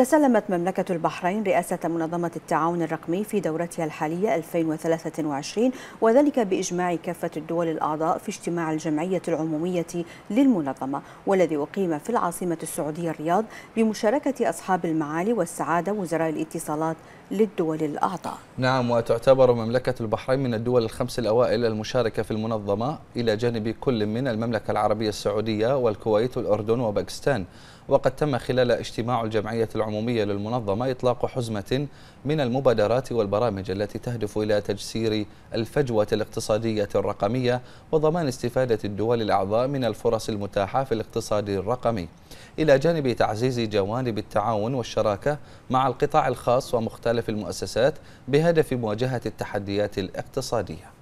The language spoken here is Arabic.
تسلمت مملكة البحرين رئاسة منظمة التعاون الرقمي في دورتها الحالية 2023 وذلك بإجماع كافة الدول الأعضاء في اجتماع الجمعية العمومية للمنظمة والذي أقيم في العاصمة السعودية الرياض بمشاركة أصحاب المعالي والسعادة وزراء الاتصالات للدول الأعضاء نعم وتعتبر مملكة البحرين من الدول الخمس الأوائل المشاركة في المنظمة إلى جانب كل من المملكة العربية السعودية والكويت والأردن وباكستان وقد تم خلال اجتماع الجمعية العمومية للمنظمة إطلاق حزمة من المبادرات والبرامج التي تهدف إلى تجسير الفجوة الاقتصادية الرقمية وضمان استفادة الدول الأعضاء من الفرص المتاحة في الاقتصاد الرقمي إلى جانب تعزيز جوانب التعاون والشراكة مع القطاع الخاص ومختلف المؤسسات بهدف مواجهة التحديات الاقتصادية